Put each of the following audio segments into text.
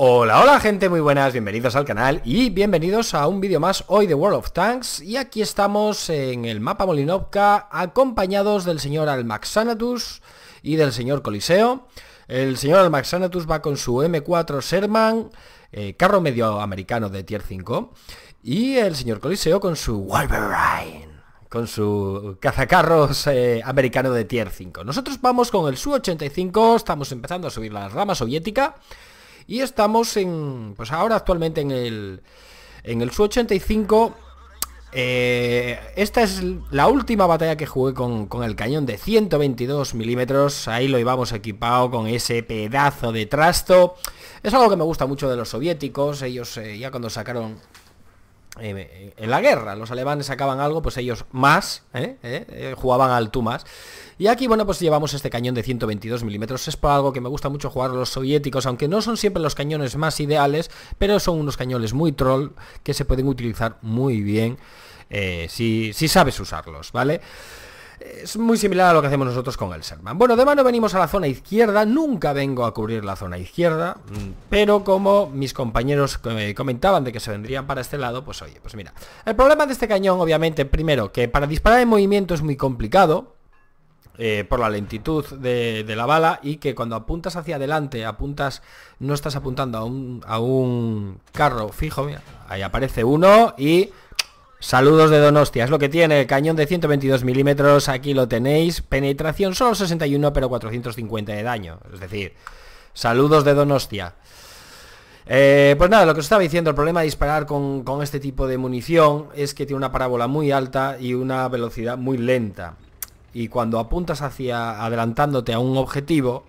Hola, hola gente, muy buenas, bienvenidos al canal y bienvenidos a un vídeo más hoy de World of Tanks y aquí estamos en el mapa Molinovka acompañados del señor Almaxanatus y del señor Coliseo. El señor Almaxanatus va con su M4 Sherman, eh, carro medio americano de tier 5 y el señor Coliseo con su Wolverine con su cazacarros eh, americano de tier 5. Nosotros vamos con el Su-85, estamos empezando a subir la rama soviética y estamos en, pues ahora actualmente en el, en el Su-85. Eh, esta es la última batalla que jugué con, el cañón de 122 milímetros. Ahí lo íbamos equipado con ese pedazo de trasto. Es algo que me gusta mucho de los soviéticos. Ellos eh, ya cuando sacaron eh, eh, en la guerra. Los alemanes sacaban algo, pues ellos más, ¿eh? jugaban al tú más. Y aquí, bueno, pues llevamos este cañón de 122 milímetros. Es para algo que me gusta mucho jugar los soviéticos, aunque no son siempre los cañones más ideales, pero son unos cañones muy troll que se pueden utilizar muy bien si, sabes usarlos, ¿vale? vale es muy similar a lo que hacemos nosotros con el Serman. Bueno, de mano venimos a la zona izquierda. Nunca vengo a cubrir la zona izquierda. Mm, pero como mis compañeros eh, comentaban de que se vendrían para este lado, pues oye, pues mira. El problema de este cañón, obviamente, primero, que para disparar en movimiento es muy complicado. Eh, por la lentitud de, la bala y que cuando apuntas hacia adelante, apuntas, no estás apuntando a un, a un carro fijo, mira, ahí aparece uno y Saludos de Donostia, es lo que tiene, el cañón de 122 milímetros, aquí lo tenéis, penetración solo 61 pero 450 de daño, es decir, saludos de Donostia. Eh, pues nada, lo que os estaba diciendo, el problema de disparar con, este tipo de munición es que tiene una parábola muy alta y una velocidad muy lenta. Y cuando apuntas hacia adelantándote a un objetivo,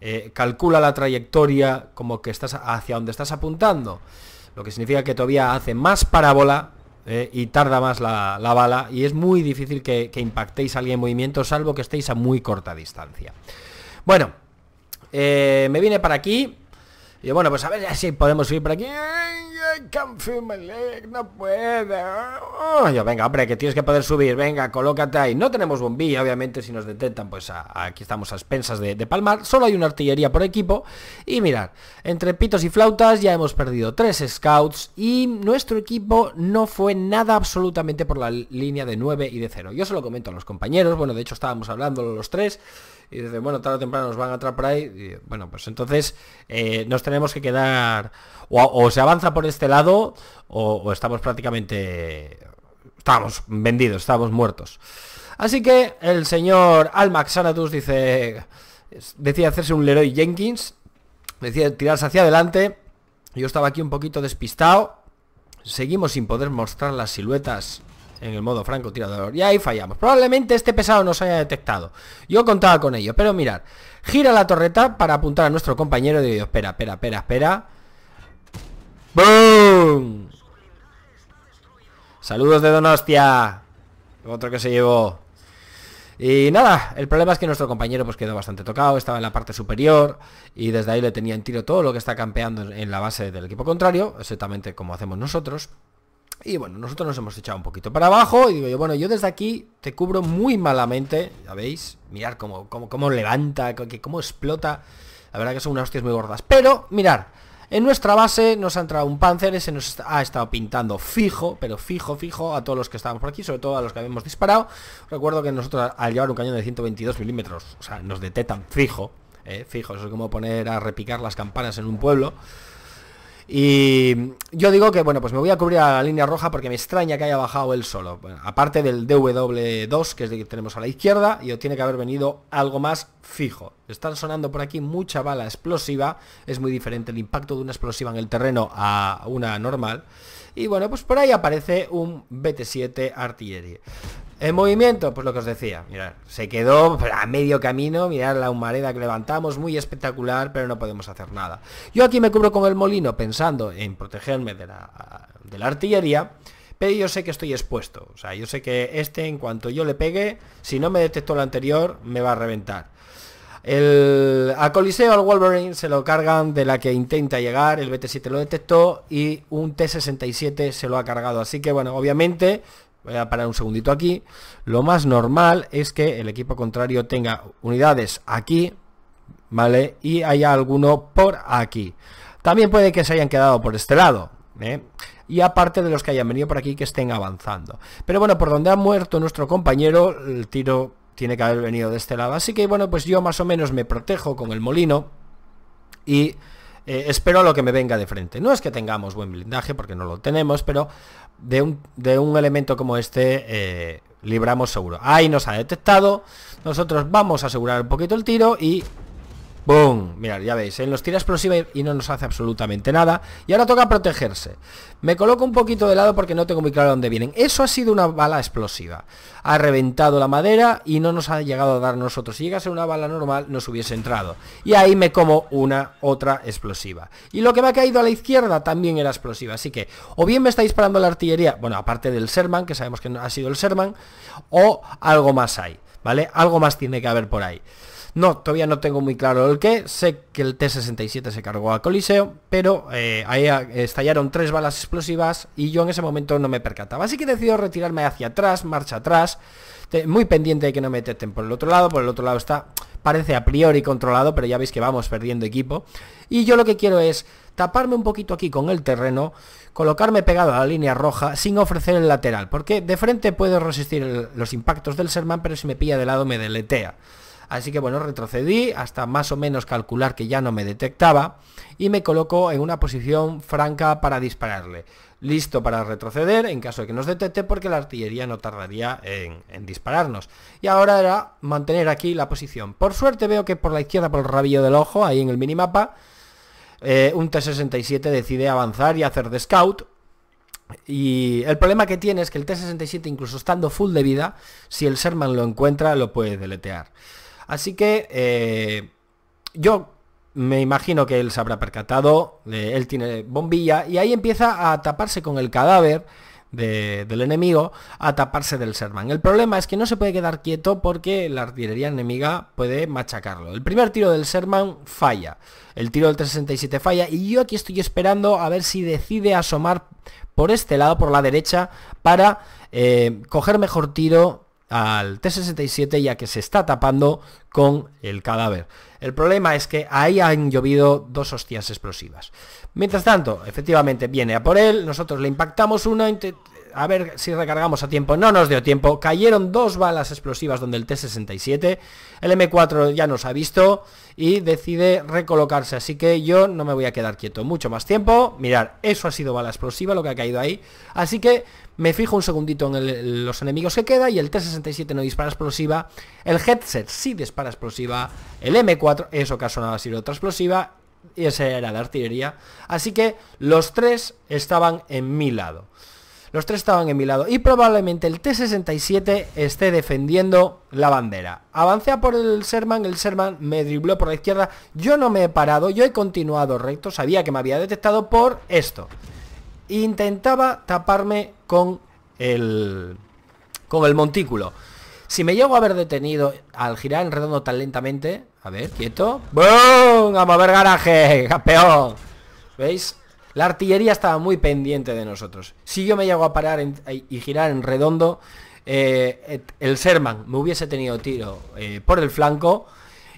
eh, calcula la trayectoria como que estás hacia donde estás apuntando, lo que significa que todavía hace más parábola eh, y tarda más la, bala y es muy difícil que, impactéis a alguien en movimiento, salvo que estéis a muy corta distancia. Bueno, eh, me vine para aquí, y bueno, pues a ver si podemos subir por aquí. no puedo. Oh, yo, venga, hombre, que tienes que poder subir. Venga, colócate ahí. No tenemos bombilla, obviamente, si nos detectan, pues aquí estamos a expensas de, palmar. Solo hay una artillería por equipo. Y mirad, entre pitos y flautas ya hemos perdido tres scouts y nuestro equipo no fue nada absolutamente por la línea de 9 y de 0. Yo se lo comento a los compañeros. Bueno, de hecho estábamos hablando los tres y dice, bueno, tarde o temprano nos van a atrapar ahí. Y, bueno, pues entonces eh, nos tenemos que quedar, o, se avanza por este lado, o, estamos prácticamente, estábamos vendidos, estábamos muertos. Así que el señor Almax Sanatus dice, decide hacerse un Leroy Jenkins, decide tirarse hacia adelante. Yo estaba aquí un poquito despistado. Seguimos sin poder mostrar las siluetas en el modo Franco, tirador, y ahí fallamos. Probablemente este pesado nos haya detectado. Yo contaba con ello, pero mirad, gira la torreta para apuntar a nuestro compañero de digo, espera, espera, espera, espera. ¡Boom! Saludos de Donostia. Otro que se llevó. Y nada, el problema es que nuestro compañero pues quedó bastante tocado, estaba en la parte superior y desde ahí le tenía en tiro todo lo que está campeando en la base del equipo contrario, exactamente como hacemos nosotros. Y bueno, nosotros nos hemos echado un poquito para abajo y digo yo, bueno, yo desde aquí te cubro muy malamente, ya veis, mirar cómo, cómo, cómo levanta, cómo explota, la verdad que son unas hostias muy gordas. Pero, mirar, en nuestra base nos ha entrado un panzer, ese nos ha estado pintando fijo, pero fijo, fijo, a todos los que estábamos por aquí, sobre todo a los que habíamos disparado. Recuerdo que nosotros al llevar un cañón de 122 milímetros, o sea, nos detetan fijo, ¿eh? fijo, eso es como poner a repicar las campanas en un pueblo. Y yo digo que, bueno, pues me voy a cubrir a la línea roja porque me extraña que haya bajado él solo. aparte del DW2 que, es el que tenemos a la izquierda, y tiene que haber venido algo más fijo. Están sonando por aquí mucha bala explosiva. Es muy diferente el impacto de una explosiva en el terreno a una normal. Y bueno, pues por ahí aparece un BT-7 artillería. En movimiento, pues lo que os decía, mirad, se quedó a medio camino, mirad la humareda que levantamos, muy espectacular, pero no podemos hacer nada. Yo aquí me cubro con el molino pensando en protegerme de la, de la artillería, pero yo sé que estoy expuesto, o sea, yo sé que este en cuanto yo le pegue, si no me detectó el anterior, me va a reventar. El, a Coliseo, al Wolverine, se lo cargan de la que intenta llegar, el BT-7 lo detectó y un T-67 se lo ha cargado. Así que bueno, obviamente, voy a parar un segundito aquí, lo más normal es que el equipo contrario tenga unidades aquí, ¿vale? Y haya alguno por aquí. También puede que se hayan quedado por este lado, ¿eh? y aparte de los que hayan venido por aquí que estén avanzando. Pero bueno, por donde ha muerto nuestro compañero, el tiro tiene que haber venido de este lado. Así que bueno, pues yo más o menos me protejo con el molino y eh, espero a lo que me venga de frente. No es que tengamos buen blindaje, porque no lo tenemos, pero de un, elemento como este eh, libramos seguro. Ahí nos ha detectado, nosotros vamos a asegurar un poquito el tiro y ¡Bum! Mirad, ya veis, en ¿eh? nos tira explosiva y no nos hace absolutamente nada. Y ahora toca protegerse. Me coloco un poquito de lado porque no tengo muy claro dónde vienen. Eso ha sido una bala explosiva. Ha reventado la madera y no nos ha llegado a dar nosotros. Si llegase una bala normal, nos hubiese entrado. Y ahí me como una otra explosiva. Y lo que me ha caído a la izquierda también era explosiva. Así que, o bien me está disparando la artillería, bueno, aparte del Sherman, que sabemos que ha sido el Sherman, o algo más hay, ¿vale? Algo más tiene que haber por ahí. No, todavía no tengo muy claro el qué. Sé que el T-67 se cargó a Coliseo, pero eh, ahí estallaron tres balas explosivas y yo en ese momento no me percataba. Así que decido retirarme hacia atrás, marcha atrás, muy pendiente de que no me teten por el otro lado. Por el otro lado está, parece a priori controlado, pero ya veis que vamos perdiendo equipo. Y yo lo que quiero es taparme un poquito aquí con el terreno, colocarme pegado a la línea roja sin ofrecer el lateral, porque de frente puedo resistir los impactos del Serman, pero si me pilla de lado me deletea. Así que bueno, retrocedí hasta más o menos calcular que ya no me detectaba y me coloco en una posición franca para dispararle. Listo para retroceder en caso de que nos detecte porque la artillería no tardaría en, dispararnos. Y ahora era mantener aquí la posición. Por suerte veo que por la izquierda, por el rabillo del ojo, ahí en el minimapa, eh, un T-67 decide avanzar y hacer de scout. Y el problema que tiene es que el T-67, incluso estando full de vida, si el Sherman lo encuentra, lo puede deletear. Así que eh, yo me imagino que él se habrá percatado, eh, él tiene bombilla y ahí empieza a taparse con el cadáver. del enemigo a taparse del Serman. El problema es que no se puede quedar quieto porque la artillería enemiga puede machacarlo. El primer tiro del Serman falla, el tiro del 367 falla y yo aquí estoy esperando a ver si decide asomar por este lado, por la derecha, para eh, coger mejor tiro al T-67 ya que se está tapando con el cadáver. El problema es que ahí han llovido dos hostias explosivas. Mientras tanto, efectivamente viene a por él, nosotros le impactamos una, a ver si recargamos a tiempo. No nos dio tiempo. Cayeron dos balas explosivas donde el T-67. El M4 ya nos ha visto y decide recolocarse. Así que yo no me voy a quedar quieto mucho más tiempo. Mirar, eso ha sido bala explosiva lo que ha caído ahí. Así que me fijo un segundito en los enemigos que queda y el T-67 no dispara explosiva. El headset sí dispara explosiva. El M4, eso caso nada ha sido otra explosiva. Y esa era de artillería. Así que los tres estaban en mi lado. Los tres estaban en mi lado y probablemente el T-67 esté defendiendo la bandera. Avancé a por el Sherman, el Sherman me dribló por la izquierda. Yo no me he parado, yo he continuado recto, sabía que me había detectado por esto. Intentaba taparme con el, con el montículo. Si me llego a haber detenido al girar en redondo tan lentamente... A ver, quieto. ¡Bum! ¡A mover garaje! ¡Campeón! ¿Veis? La artillería estaba muy pendiente de nosotros. Si yo me llego a parar eh, y girar en redondo, eh, el Sherman me hubiese tenido tiro eh, por el flanco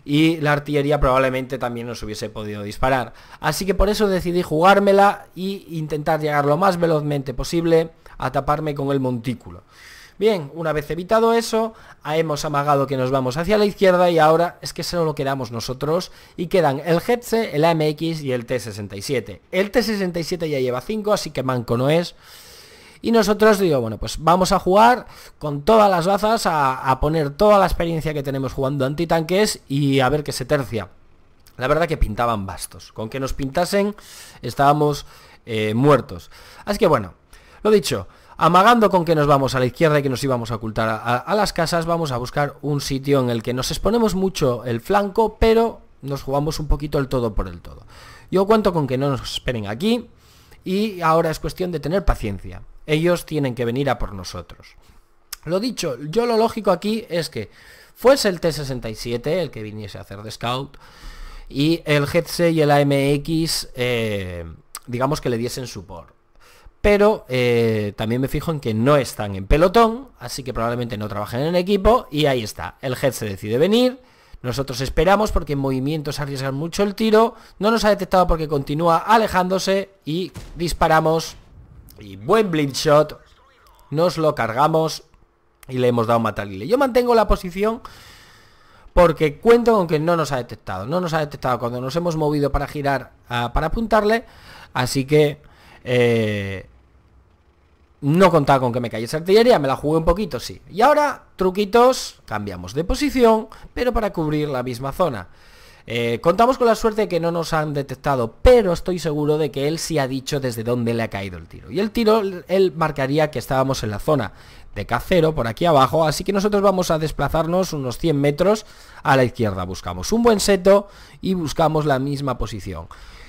y la artillería probablemente también nos hubiese podido disparar. Así que por eso decidí jugármela e intentar llegar lo más velozmente posible a taparme con el montículo. Bien, una vez evitado eso, ah, hemos amagado que nos vamos hacia la izquierda y ahora es que solo quedamos nosotros y quedan el Getse, el AMX y el T67. El T67 ya lleva 5, así que manco no es. Y nosotros digo, bueno, pues vamos a jugar con todas las bazas, a, poner toda la experiencia que tenemos jugando antitanques y a ver qué se tercia. La verdad que pintaban bastos. Con que nos pintasen estábamos eh, muertos. Así que bueno, lo dicho, Amagando con que nos vamos a la izquierda y que nos íbamos a ocultar a, las casas, vamos a buscar un sitio en el que nos exponemos mucho el flanco, pero nos jugamos un poquito el todo por el todo. Yo cuento con que no nos esperen aquí y ahora es cuestión de tener paciencia. Ellos tienen que venir a por nosotros. Lo dicho, yo lo lógico aquí es que fuese el T-67 el que viniese a hacer de scout y el Headset y el AMX eh, digamos que le diesen support pero eh, también me fijo en que no están en pelotón, así que probablemente no trabajen en equipo, y ahí está, el head se decide venir, nosotros esperamos porque en movimientos arriesgan mucho el tiro, no nos ha detectado porque continúa alejándose y disparamos, y buen blind shot, nos lo cargamos y le hemos dado un matalile. Yo mantengo la posición porque cuento con que no nos ha detectado, no nos ha detectado cuando nos hemos movido para girar, para apuntarle, así que... Eh, no contaba con que me cayese artillería, me la jugué un poquito, sí. Y ahora, truquitos, cambiamos de posición, pero para cubrir la misma zona. Eh, contamos con la suerte de que no nos han detectado, pero estoy seguro de que él sí ha dicho desde dónde le ha caído el tiro. Y el tiro, él marcaría que estábamos en la zona de Cacero, por aquí abajo, así que nosotros vamos a desplazarnos unos 100 metros a la izquierda. Buscamos un buen seto y buscamos la misma posición.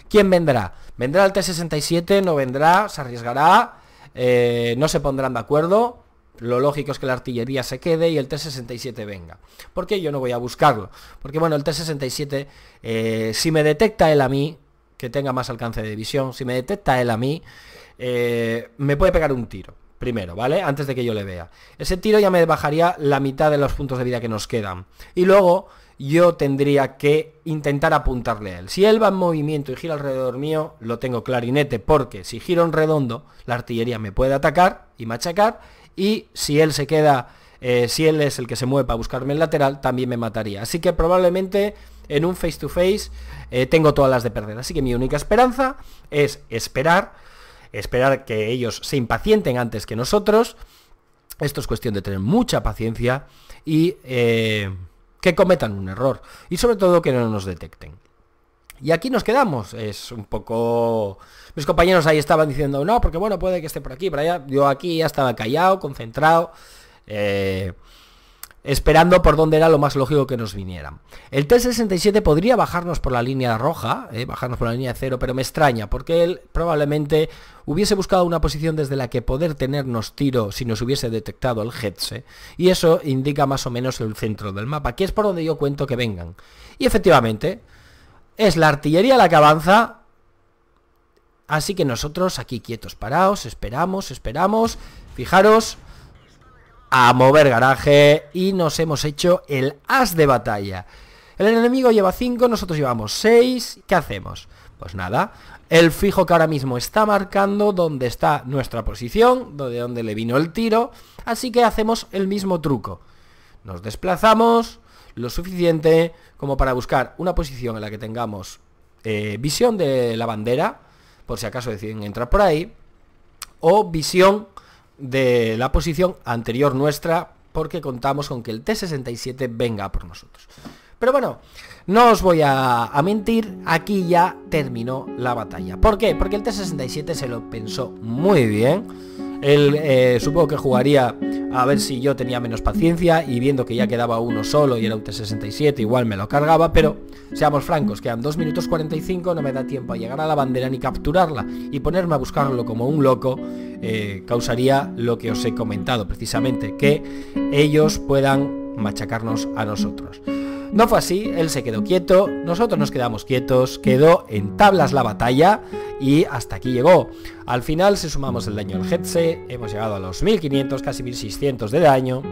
¿Quién vendrá? ¿Vendrá el T-67? ¿No vendrá? ¿Se arriesgará? Eh, no se pondrán de acuerdo, lo lógico es que la artillería se quede y el T-67 venga. Porque yo no voy a buscarlo. Porque bueno, el T-67, eh, si me detecta él a mí, que tenga más alcance de visión, si me detecta él a mí, eh, me puede pegar un tiro. Primero, ¿vale? Antes de que yo le vea. Ese tiro ya me bajaría la mitad de los puntos de vida que nos quedan. Y luego, yo tendría que intentar apuntarle a él. Si él va en movimiento y gira alrededor mío, lo tengo clarinete, porque si giro en redondo, la artillería me puede atacar y machacar, y si él se queda, eh, si él es el que se mueve para buscarme el lateral, también me mataría. Así que probablemente en un face-to-face eh, tengo todas las de perder. Así que mi única esperanza es esperar, esperar que ellos se impacienten antes que nosotros. Esto es cuestión de tener mucha paciencia y... Eh, que cometan un error y sobre todo que no nos detecten. Y aquí nos quedamos. Es un poco... Mis compañeros ahí estaban diciendo, no, porque bueno, puede que esté por aquí, por Yo aquí ya estaba callado, concentrado. Eh, esperando por dónde era lo más lógico que nos vinieran. El T-67 podría bajarnos por la línea roja, eh, bajarnos por la línea cero, pero me extraña, porque él probablemente hubiese buscado una posición desde la que poder tenernos tiro si nos hubiese detectado el Hetze eh, y eso indica más o menos el centro del mapa, que es por donde yo cuento que vengan. Y efectivamente, es la artillería la que avanza, así que nosotros aquí quietos, parados, esperamos, esperamos, fijaros, a mover garaje y nos hemos hecho el as de batalla. El enemigo lleva 5, nosotros llevamos 6. ¿Qué hacemos? Pues nada, el fijo que ahora mismo está marcando dónde está nuestra posición, de dónde le vino el tiro, así que hacemos el mismo truco. Nos desplazamos lo suficiente como para buscar una posición en la que tengamos eh, visión de la bandera, por si acaso deciden entrar por ahí, o visión de la posición anterior nuestra porque contamos con que el T-67 venga por nosotros. Pero bueno, no os voy a, mentir, aquí ya terminó la batalla. ¿Por qué? Porque el T-67 se lo pensó muy bien, él eh, supongo que jugaría a ver si yo tenía menos paciencia y viendo que ya quedaba uno solo y era un T67 igual me lo cargaba, pero seamos francos, quedan 2 minutos 45, no me da tiempo a llegar a la bandera ni capturarla y ponerme a buscarlo como un loco eh, causaría lo que os he comentado precisamente, que ellos puedan machacarnos a nosotros. No fue así, él se quedó quieto, nosotros nos quedamos quietos, quedó en tablas la batalla y hasta aquí llegó. Al final, si sumamos el daño al JETSE hemos llegado a los 1500, casi 1600 de daño.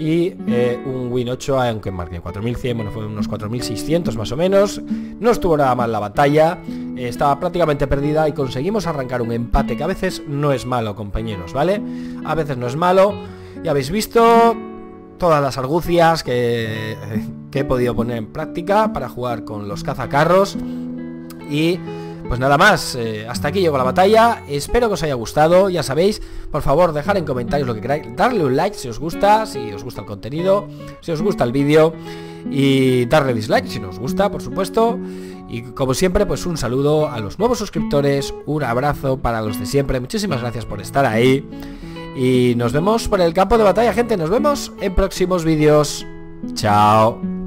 Y eh, un Win 8, aunque marqué 4100, bueno, fue unos 4600 más o menos. No estuvo nada mal la batalla, estaba prácticamente perdida y conseguimos arrancar un empate que a veces no es malo, compañeros, ¿vale? A veces no es malo. Ya habéis visto, todas las argucias que, he podido poner en práctica para jugar con los cazacarros. Y pues nada más, eh, hasta aquí llegó la batalla, espero que os haya gustado, ya sabéis, por favor dejar en comentarios lo que queráis, darle un like si os gusta, si os gusta el contenido, si os gusta el vídeo y darle dislike si no os gusta, por supuesto. Y como siempre, pues un saludo a los nuevos suscriptores, un abrazo para los de siempre, muchísimas gracias por estar ahí. Y nos vemos por el campo de batalla, gente. Nos vemos en próximos vídeos. Chao.